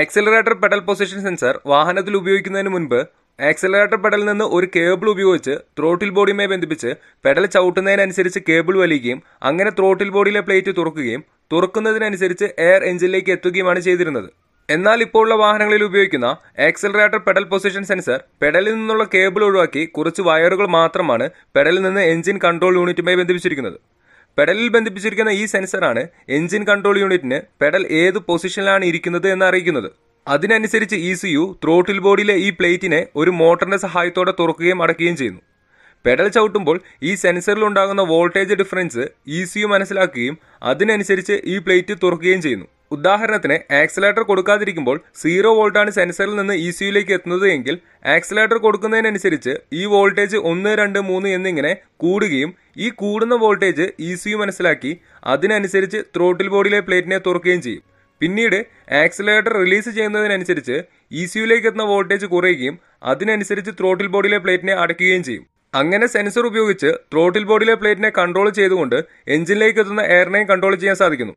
accelerator pedal position sensor വാഹനത്തിൽ ഉപയോഗിക്കുന്നതിന് മുൻപ് ആക്സിലറേറ്റർ പെഡലിൽ നിന്ന് ഒരു കേബിൾ ഉപയോഗിച്ച് ത്രോട്ടിൽ ബോഡിയുമായി ബന്ധിപ്പിച്ച് പെഡൽ ചവിട്ടുന്നതിനനുസരിച്ച് കേബിൾ വലിക്കുകയും അങ്ങനെ ത്രോട്ടിൽ ബോഡിയിലെ പ്ലേറ്റ് തുറക്കുകയും തുറക്കുന്നതിനനുസരിച്ച് എയർ എഞ്ചിനിലേക്ക് എത്തുകയുമാണ് ചെയ്തിരുന്നത് എന്നാൽ ഇപ്പോഴുള്ള വാഹനങ്ങളിൽ ഉപയോഗിക്കുന്ന ആക്സിലറേറ്റർ പെഡൽ പൊസിഷൻ സെൻസർ പെഡലിൽ നിന്നുള്ള കേബിൾ ഒഴിവാക്കി കുറച്ച് വയറുകൾ മാത്രമാണ് പെഡലിൽ നിന്ന് എഞ്ചിൻ കൺട്രോൾ യൂണിറ്റുമായി ബന്ധിപ്പിച്ചിരിക്കുന്നത് പെഡലിൽ ബന്ധിപ്പിച്ചിരിക്കുന്ന ഈ സെൻസറാണ് എഞ്ചിൻ കൺട്രോൾ യൂണിറ്റിന് പെഡൽ ഏത് പൊസിഷനിലാണ് ഇരിക്കുന്നത് എന്ന് അറിയിക്കുന്നത് അതിനനുസരിച്ച് ഇ സി യു ത്രോട്ടിൽ ബോഡിയിലെ ഈ പ്ലേറ്റിനെ ഒരു മോട്ടറിന്റെ സഹായത്തോടെ തുറക്കുകയും അടയ്ക്കുകയും ചെയ്യുന്നു പെഡൽ ചവിട്ടുമ്പോൾ ഈ സെൻസറിൽ ഉണ്ടാകുന്ന voltage difference E C U മനസ്സിലാക്കുകയും അതിനനുസരിച്ച് ഈ പ്ലേറ്റ് തുറക്കുകയും ചെയ്യുന്നു ഉദാഹരണത്തിന് ആക്സിലേറ്റർ കൊടുക്കാതിരിക്കുമ്പോൾ സീറോ വോൾട്ടാണ് സെൻസറിൽ നിന്ന് ഇ e സിയുലേക്ക് എത്തുന്നത് എങ്കിൽ ആക്സിലേറ്റർ കൊടുക്കുന്നതിനനുസരിച്ച് ഈ വോൾട്ടേജ് ഒന്ന് രണ്ട് മൂന്ന് എന്നിങ്ങനെ കൂടുകയും ഈ കൂടുന്ന വോൾട്ടേജ് ഇ e സിയു മനസ്സിലാക്കി അതിനനുസരിച്ച് ത്രോട്ടിൽ ബോഡിയിലെ പ്ലേറ്റിനെ തുറക്കുകയും ചെയ്യും പിന്നീട് ആക്സിലേറ്റർ റിലീസ് ചെയ്യുന്നതിനനുസരിച്ച് ഇ e സിയുലേക്ക് എത്തുന്ന വോൾട്ടേജ് കുറയുകയും അതിനനുസരിച്ച് ത്രോട്ടിൽ ബോഡിയിലെ പ്ലേറ്റിനെ അടയ്ക്കുകയും ചെയ്യും അങ്ങനെ സെൻസർ ഉപയോഗിച്ച് ത്രോട്ടിൽ ബോഡിയിലെ പ്ലേറ്റിനെ കൺട്രോൾ ചെയ്തുകൊണ്ട് എഞ്ചിനിലേക്ക് എത്തുന്ന എയറിനെയും കൺട്രോൾ ചെയ്യാൻ സാധിക്കുന്നു